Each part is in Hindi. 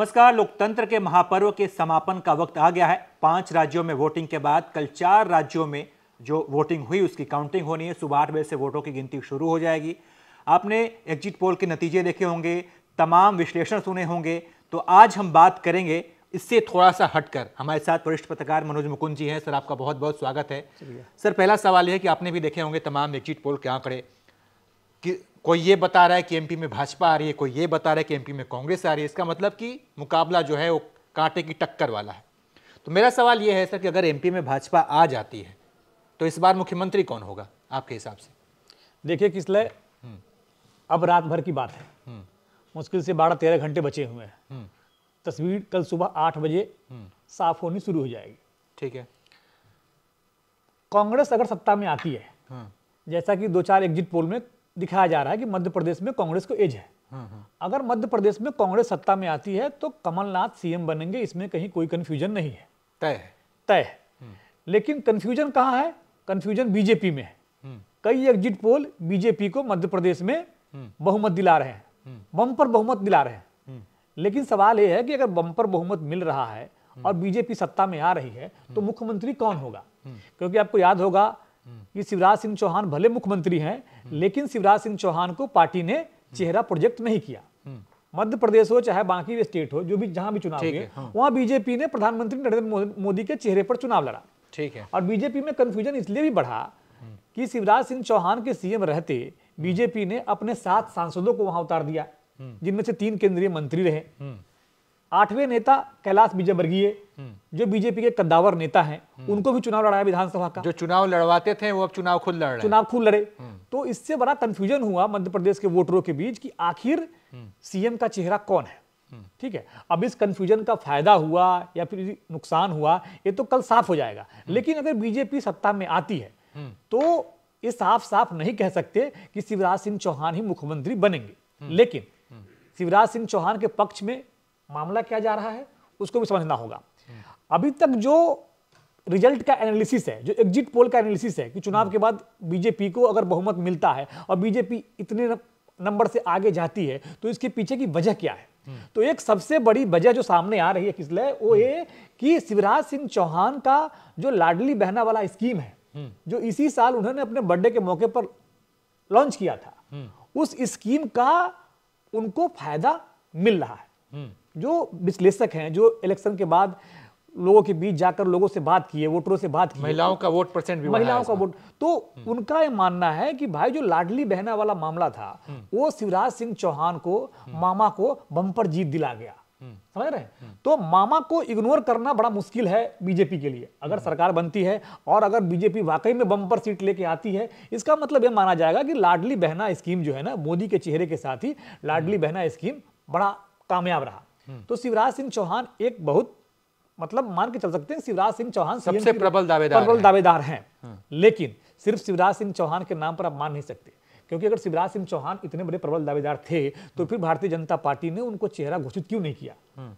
नमस्कार लोकतंत्र के महापर्व के समापन का वक्त आ गया है पांच राज्यों में वोटिंग के बाद कल चार राज्यों में जो वोटिंग हुई उसकी काउंटिंग होनी है सुबह आठ बजे से वोटों की गिनती शुरू हो जाएगी आपने एग्जिट पोल के नतीजे देखे होंगे तमाम विश्लेषण सुने होंगे तो आज हम बात करेंगे इससे थोड़ा सा हटकर हमारे साथ वरिष्ठ पत्रकार मनोज मुकुंद जी हैं सर आपका बहुत बहुत स्वागत है सर पहला सवाल यह है कि आपने भी देखे होंगे तमाम एग्जिट पोल के आंकड़े कि कोई ये बता रहा है कि एमपी में भाजपा आ रही है कोई ये बता रहा है कि एमपी में कांग्रेस आ रही है इसका मतलब कि मुकाबला जो है वो कांटे की टक्कर वाला है तो मेरा सवाल ये है सर कि अगर एमपी में भाजपा आ जाती है तो इस बार मुख्यमंत्री कौन होगा आपके हिसाब से देखिए किसलिए हम्म। अब रात भर की बात है हम्म। मुश्किल से बारह तेरह घंटे बचे हुए हैं हम्म। तस्वीर कल सुबह आठ बजे साफ होनी शुरू हो जाएगी ठीक है कांग्रेस अगर सत्ता में आती है हाँ। जैसा कि दो चार एग्जिट पोल में दिखाया जा रहा है कि मध्य प्रदेश में कांग्रेस को एज है हाँ, हाँ। अगर मध्य प्रदेश में कांग्रेस सत्ता में आती है तो कमलनाथ सीएम बनेंगे इसमें कहीं कोई कन्फ्यूजन नहीं है तय तय हम्म। लेकिन कन्फ्यूजन कहाँ है कन्फ्यूजन बीजेपी में है हम्म। कई एग्जिट पोल बीजेपी को मध्य प्रदेश में हम्म। बहुमत दिला रहे हैं बम्पर बहुमत दिला रहे हैं लेकिन सवाल यह है कि अगर बम्पर बहुमत मिल रहा है और बीजेपी सत्ता में आ रही है तो मुख्यमंत्री कौन होगा क्योंकि आपको याद होगा कि शिवराज सिंह चौहान भले मुख्यमंत्री हैं लेकिन शिवराज सिंह चौहान को पार्टी ने चेहरा प्रोजेक्ट नहीं किया मध्य प्रदेश हो चाहे बाकी स्टेट हो जो भी जहां भी चुनाव हुए हाँ। वहां बीजेपी ने प्रधानमंत्री नरेंद्र मोदी के चेहरे पर चुनाव लड़ा ठीक है और बीजेपी में कंफ्यूजन इसलिए भी बढ़ा कि शिवराज सिंह चौहान के सीएम रहते बीजेपी ने अपने सात सांसदों को वहां उतार दिया जिनमें से तीन केंद्रीय मंत्री रहे आठवें नेता कैलाश विजयवर्गीय हम्म। जो बीजेपी के कद्दावर नेता हैं हम्म। उनको भी चुनाव लड़ाया विधानसभा का जो चुनाव लड़वाते थे वो अब चुनाव खुद लड़ रहे चुनाव खुद लड़े हम्म। तो इससे बड़ा कंफ्यूजन हुआ मध्य प्रदेश के वोटरों के बीच कि आखिर सीएम का चेहरा कौन है ठीक है अब इस कंफ्यूजन का फायदा हुआ या फिर नुकसान हुआ ये तो कल साफ हो जाएगा लेकिन अगर बीजेपी सत्ता में आती है तो ये साफ साफ नहीं कह सकते कि शिवराज सिंह चौहान ही मुख्यमंत्री बनेंगे लेकिन शिवराज सिंह चौहान के पक्ष में मामला क्या जा रहा है उसको भी समझना होगा अभी तक जो रिजल्ट का एनालिसिस है जो एग्जिट पोल का एनालिसिस है कि चुनाव के बाद बीजेपी को अगर बहुमत मिलता है और बीजेपी इतने नंबर से आगे जाती है तो इसके पीछे की वजह क्या है तो एक सबसे बड़ी वजह जो सामने आ रही है किसलिए वो ये कि शिवराज सिंह चौहान का जो लाडली बहना वाला स्कीम है जो इसी साल उन्होंने अपने बर्थडे के मौके पर लॉन्च किया था हम्म। उस स्कीम का उनको फायदा मिल रहा है हम्म। जो विश्लेषक हैं जो इलेक्शन के बाद लोगों के बीच जाकर लोगों से बात की है वोटरों से बात की महिलाओं का वोट परसेंट भी महिलाओं का वोट तो हम्म। उनका ये मानना है कि भाई जो लाडली बहना वाला मामला था हम्म। वो शिवराज सिंह चौहान को हम्म। मामा को बम्पर जीत दिला गया समझ रहे तो मामा को इग्नोर करना बड़ा मुश्किल है बीजेपी के लिए अगर सरकार बनती है और अगर बीजेपी वाकई में बम्पर सीट लेके आती है इसका मतलब यह माना जाएगा कि लाडली बहना स्कीम जो है ना मोदी के चेहरे के साथ ही लाडली बहना स्कीम बड़ा कामयाब रहा हम्म। तो शिवराज सिंह चौहान एक बहुत मतलब मान के चल सकते हैं शिवराज सिंह चौहान सबसे प्रबल दावेदार प्रबल दावेदार हैं हम्म। लेकिन सिर्फ शिवराज सिंह चौहान के नाम पर आप मान नहीं सकते क्योंकि अगर शिवराज सिंह चौहान इतने बड़े प्रबल दावेदार थे तो फिर भारतीय जनता पार्टी ने उनको चेहरा घोषित क्यों नहीं किया हम्म।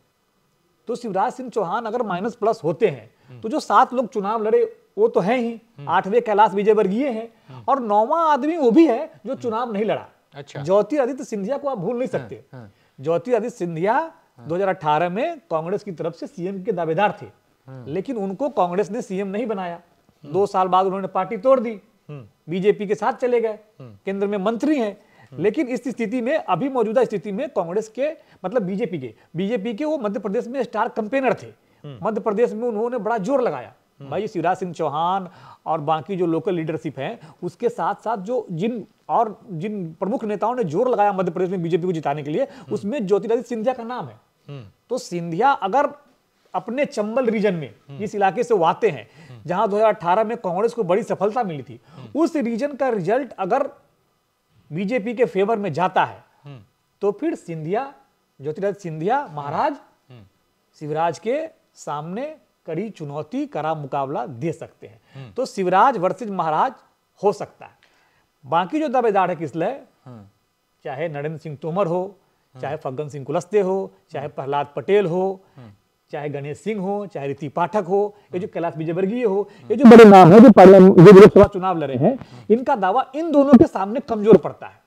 तो शिवराज सिंह चौहान अगर माइनस प्लस होते हैं तो जो सात लोग चुनाव लड़े वो तो है ही आठवें कैलाश विजय वर्गीय है और नौवा आदमी वो भी है जो चुनाव नहीं लड़ा अच्छा ज्योतिरादित्य सिंधिया को आप भूल नहीं हाँ, सकते हाँ। ज्योतिरादित्य सिंधिया 2018 हाँ। में कांग्रेस की तरफ से सीएम के दावेदार थे हाँ। लेकिन उनको कांग्रेस ने सीएम नहीं बनाया हाँ। दो साल बाद उन्होंने पार्टी तोड़ दी बीजेपी के साथ चले गए केंद्र में मंत्री हैं लेकिन इस स्थिति में अभी मौजूदा स्थिति में कांग्रेस के मतलब बीजेपी के बीजेपी के वो मध्य प्रदेश में स्टार कंपेनर थे मध्य प्रदेश में उन्होंने बड़ा जोर लगाया हम्म। भाई शिवराज सिंह चौहान और बाकी जो लोकल लीडरशिप है उसके साथ साथ जो जिन और जिन प्रमुख नेताओं ने जोर लगाया मध्य प्रदेश में बीजेपी को जिताने के लिए हम्म। उसमें ज्योतिरादित्य सिंधिया का नाम है हम्म। तो सिंधिया अगर अपने चंबल रीजन में जिस इलाके से वाते आते हैं जहां 2018 में कांग्रेस को बड़ी सफलता मिली थी उस रीजन का रिजल्ट अगर बीजेपी के फेवर में जाता है तो फिर सिंधिया ज्योतिरादित्य सिंधिया महाराज शिवराज के सामने कड़ी चुनौती करा मुकाबला दे सकते हैं तो शिवराज वर्सेज महाराज हो सकता है बाकी जो दावेदार है किसल हाँ। चाहे नरेंद्र सिंह तोमर हो हाँ। चाहे फग्गन सिंह कुलस्ते हो चाहे हाँ। प्रहलाद पटेल हो चाहे गणेश सिंह हो चाहे रीति पाठक हो ये जो कैलाश विजयवर्गीय हो ये जो बड़े नाम है जो जो लोकसभा चुनाव लड़े हैं इनका दावा इन दोनों के सामने कमजोर पड़ता है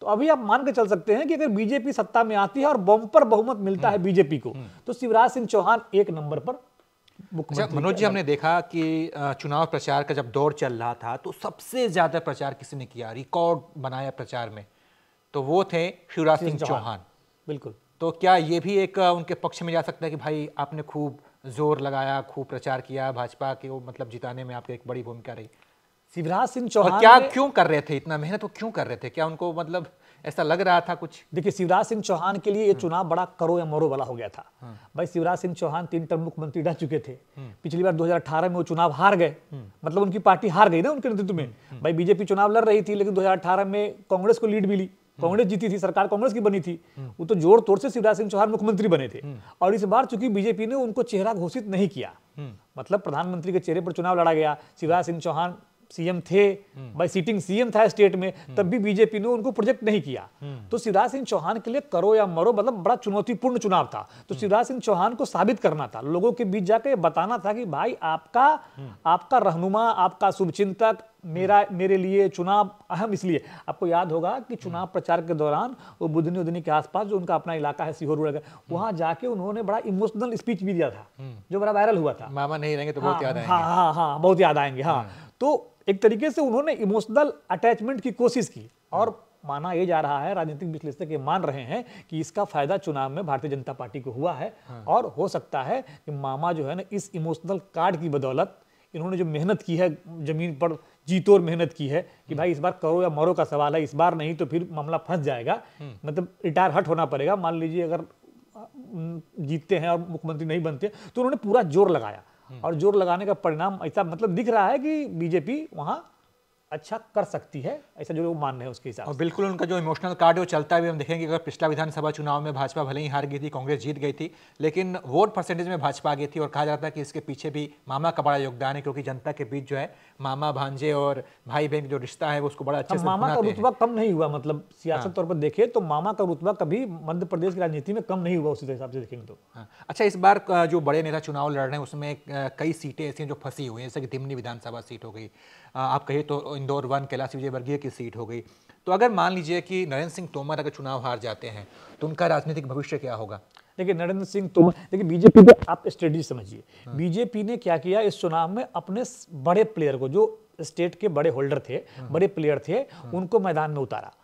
तो अभी आप मान के चल सकते हैं कि अगर बीजेपी सत्ता में आती है और बम्पर बहुमत मिलता है बीजेपी को तो शिवराज सिंह चौहान एक नंबर पर मुख्यमंत्री अच्छा, मनोज जी हमने देखा कि चुनाव प्रचार का जब दौर चल रहा था तो सबसे ज़्यादा प्रचार किसी ने किया रिकॉर्ड बनाया प्रचार में तो वो थे शिवराज सिंह चौहान बिल्कुल तो क्या ये भी एक उनके पक्ष में जा सकता है कि भाई आपने खूब जोर लगाया खूब प्रचार किया भाजपा के वो मतलब जिताने में आपकी एक बड़ी भूमिका रही शिवराज सिंह चौहान क्या क्यों कर रहे थे इतना मेहनत वो क्यों कर रहे थे क्या उनको मतलब ऐसा लग रहा था कुछ देखिए शिवराज सिंह चौहान के लिए ये हम्म। चुनाव बड़ा करो या मरो वाला हो गया था हाँ। भाई शिवराज सिंह चौहान तीन टर्म मुख्यमंत्री रह चुके थे हम्म। पिछली बार 2018 में वो चुनाव हार गए हम्म। मतलब उनकी पार्टी हार गई ना उनके नेतृत्व में भाई बीजेपी चुनाव लड़ रही थी लेकिन दो में कांग्रेस को लीड मिली कांग्रेस जीती थी सरकार कांग्रेस की बनी थी वो तो जोर तोड़ से शिवराज सिंह चौहान मुख्यमंत्री बने थे और इस बार चूंकि बीजेपी ने उनको चेहरा घोषित नहीं किया मतलब प्रधानमंत्री के चेहरे पर चुनाव लड़ा गया शिवराज सिंह चौहान सीएम थे बाई हम्म। सीटिंग सीएम था स्टेट में हम्म। तब भी बीजेपी ने उनको प्रोजेक्ट नहीं किया हम्म। तो शिवराज सिंह चौहान के लिए करो या मरो मतलब बड़ा चुनौतीपूर्ण चुनाव था तो शिवराज सिंह चौहान को साबित करना था लोगों के बीच जाकर बताना था कि भाई आपका आपका रहनुमा आपका शुभचिंतक मेरा मेरे लिए चुनाव अहम इसलिए आपको याद होगा कि चुनाव प्रचार के दौरान वो बुधनी उधनी के आसपास जो उनका अपना इलाका है सीहोर वगैरह वहां जाके उन्होंने बड़ा इमोशनल स्पीच भी दिया था जो बड़ा वायरल हुआ था मामा नहीं रहेंगे तो बहुत हाँ, याद आएंगे हाँ हाँ हाँ बहुत याद आएंगे हाँ तो एक तरीके से उन्होंने इमोशनल अटैचमेंट की कोशिश की और माना ये जा रहा है राजनीतिक विश्लेषक ये मान रहे हैं कि इसका फायदा चुनाव में भारतीय जनता पार्टी को हुआ है हाँ। और हो सकता है कि मामा जो है ना इस इमोशनल कार्ड की बदौलत इन्होंने जो मेहनत की है जमीन पर जीतोर मेहनत की है कि हम्म। भाई इस बार करो या मरो का सवाल है इस बार नहीं तो फिर मामला फंस जाएगा हम्म। मतलब रिटायर हट होना पड़ेगा मान लीजिए अगर जीतते हैं और मुख्यमंत्री नहीं बनते तो उन्होंने पूरा जोर लगाया और जोर लगाने का परिणाम ऐसा मतलब दिख रहा है कि बीजेपी वहाँ अच्छा कर सकती है ऐसा जो लोग मान रहे हैं उसके हिसाब और बिल्कुल उनका जो इमोशनल कार्ड वो चलता है भी हम देखेंगे अगर पिछला विधानसभा चुनाव में भाजपा भले ही हार गई थी कांग्रेस जीत गई थी लेकिन वोट परसेंटेज में भाजपा आ गई थी और कहा जाता है कि इसके पीछे भी मामा का बड़ा योगदान है क्योंकि जनता के बीच जो है मामा भांजे और भाई बहन जो रिश्ता है उसको बड़ा अच्छा मामा का रुतबा कम नहीं हुआ मतलब सियासत हाँ। तौर पर देखे तो मामा का रुतबा कभी मध्य प्रदेश की राजनीति में कम नहीं हुआ उसी हिसाब से देखेंगे तो हाँ। अच्छा इस बार जो बड़े नेता चुनाव लड़ रहे हैं उसमें कई सीटें ऐसी हैं जो फंसी हुई हैं जैसे कि दिमनी विधानसभा सीट हो गई आप कहिए तो इंदौर वन कैलाश विजयवर्गीय की सीट हो गई तो अगर मान लीजिए कि नरेंद्र सिंह तोमर अगर चुनाव हार जाते हैं तो उनका राजनीतिक भविष्य क्या होगा देखिए नरेंद्र सिंह तोमर देखिए बीजेपी को आप स्ट्रेटी समझिए हाँ। बीजेपी ने क्या किया इस चुनाव में अपने बड़े प्लेयर को जो स्टेट के बड़े होल्डर थे हाँ। बड़े प्लेयर थे हाँ। उनको मैदान में उतारा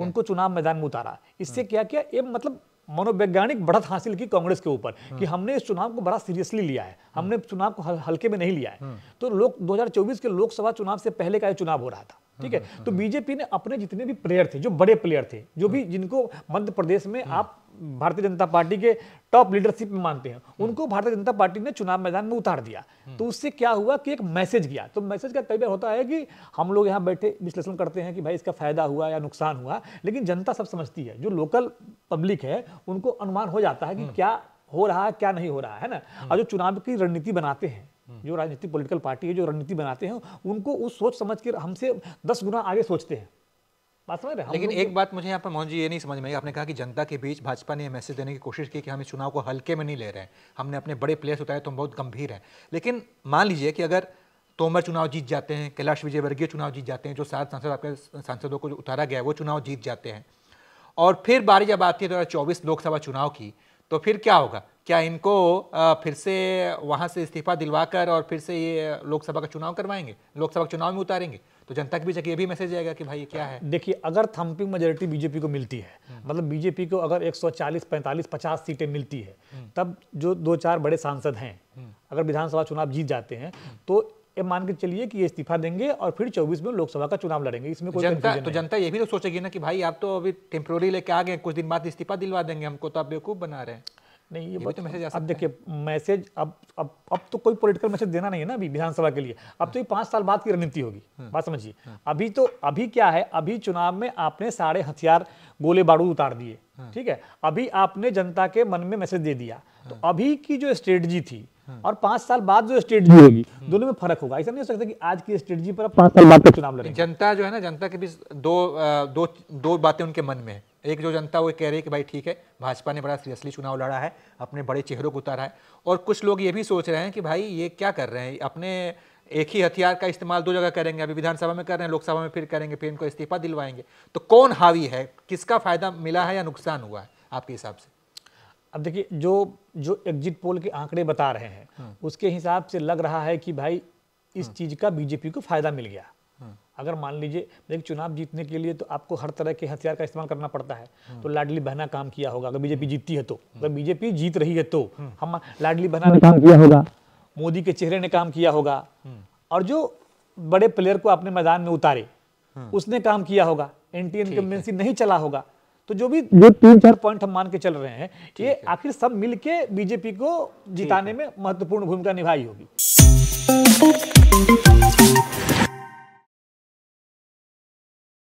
उनको चुनाव मैदान में उतारा इससे क्या किया ये मतलब मनोवैज्ञानिक बढ़त हासिल की कांग्रेस के ऊपर कि हम्म। हमने इस चुनाव को बड़ा सीरियसली लिया है हम्म। हमने चुनाव को हल्के में नहीं लिया है हम्म। तो लोग 2024 के लोकसभा चुनाव से पहले का ये चुनाव हो रहा था ठीक है तो बीजेपी ने अपने जितने भी प्लेयर थे जो बड़े प्लेयर थे जो भी जिनको मध्य प्रदेश में आप भारतीय जनता पार्टी के टॉप लीडरशिप में मानते हैं हम्म। उनको भारतीय जनता पार्टी ने चुनाव मैदान में उतार दिया हम्म। तो उससे क्या हुआ कि एक मैसेज गया तो मैसेज का कई बार होता है कि हम लोग यहाँ बैठे विश्लेषण करते हैं कि भाई इसका फायदा हुआ या नुकसान हुआ लेकिन जनता सब समझती है जो लोकल पब्लिक है उनको अनुमान हो जाता है कि हम्म। क्या हो रहा है क्या नहीं हो रहा है ना और जो चुनाव की रणनीति बनाते हैं जो राजनीतिक पोलिटिकल पार्टी है जो रणनीति बनाते हैं उनको उस सोच समझ के हमसे दस गुना आगे सोचते हैं बात समझ रहे लेकिन एक बात मुझे यहाँ पर मोहन जी ये नहीं समझ में आई आपने कहा कि जनता के बीच भाजपा ने यह मैसेज देने की कोशिश की कि हम इस चुनाव को हल्के में नहीं ले रहे हैं हमने अपने बड़े प्लेयर्स उतारे तो हम बहुत गंभीर हैं लेकिन मान लीजिए कि अगर तोमर चुनाव जीत जाते हैं कैलाश विजयवर्गीय चुनाव जीत जाते हैं जो सात सांसद आपके सांसदों को उतारा गया है वो चुनाव जीत जाते हैं और फिर बारी जब आती है दो चौबीस लोकसभा चुनाव की तो फिर क्या होगा क्या इनको फिर से वहाँ से इस्तीफा दिलवाकर और फिर से ये लोकसभा का चुनाव करवाएंगे लोकसभा चुनाव में उतारेंगे तो जनता के बीच ये भी मैसेज आएगा कि भाई क्या है देखिए अगर थम्पिंग मेजोरिटी बीजेपी को मिलती है हम्म। मतलब बीजेपी को अगर 140 45 50 सीटें मिलती है हम्म। तब जो दो चार बड़े सांसद हैं हम्म। अगर विधानसभा चुनाव जीत जाते हैं तो ये मान के चलिए कि ये इस्तीफा देंगे और फिर 24 में लोकसभा का चुनाव लड़ेंगे इसमें कोई जनता तो जनता ये भी तो सोचेगी ना कि भाई आप तो अभी टेम्प्रोरी लेके आ गए कुछ दिन बाद इस्तीफा दिलवा देंगे हमको तो आप बेवकूफ़ बना रहे हैं नहीं ये, ये तो मैसेज अब देखिए मैसेज अब अब अब तो कोई पॉलिटिकल मैसेज देना नहीं है ना अभी विधानसभा के लिए अब तो ये पांच साल बाद की रणनीति होगी हाँ। बात समझिए हाँ। अभी तो अभी क्या है अभी चुनाव में आपने सारे हथियार गोले बारूद उतार दिए हाँ। ठीक है अभी आपने जनता के मन में मैसेज दे दिया तो अभी की जो स्ट्रेटजी थी और पांच साल बाद जो स्ट्रेटजी होगी दोनों में फर्क होगा ऐसा नहीं हो सकता कि आज की स्ट्रेटजी पर पांच साल बाद चुनाव लड़े जनता जो है ना जनता के बीच दो दो दो बातें उनके मन में है एक जो जनता वो कह रही है कि भाई ठीक है भाजपा ने बड़ा सीरियसली चुनाव लड़ा है अपने बड़े चेहरों को उतारा है और कुछ लोग ये भी सोच रहे हैं कि भाई ये क्या कर रहे हैं अपने एक ही हथियार का इस्तेमाल दो जगह करेंगे अभी विधानसभा में कर रहे हैं लोकसभा में फिर करेंगे फिर इनको इस्तीफा दिलवाएंगे तो कौन हावी है किसका फ़ायदा मिला है या नुकसान हुआ है आपके हिसाब से अब देखिए जो जो एग्जिट पोल के आंकड़े बता रहे हैं हम्म। उसके हिसाब से लग रहा है कि भाई इस हम्म। चीज़ का बीजेपी को फायदा मिल गया अगर मान लीजिए एक चुनाव जीतने के लिए तो आपको हर तरह के हथियार का इस्तेमाल करना पड़ता है हाँ। तो लाडली बहना काम किया होगा अगर बीजेपी हाँ। जीतती है तो हाँ। अगर बीजेपी जीत रही है तो हम लाडली बहना ने काम किया होगा मोदी के चेहरे ने काम किया होगा और जो बड़े प्लेयर को अपने मैदान में उतारे उसने काम किया होगा एंटी इनकम्बेंसी नहीं चला होगा तो जो भी जो तीन चार पॉइंट हम मान के चल रहे हैं ये आखिर सब मिलके बीजेपी को जिताने में महत्वपूर्ण भूमिका निभाई होगी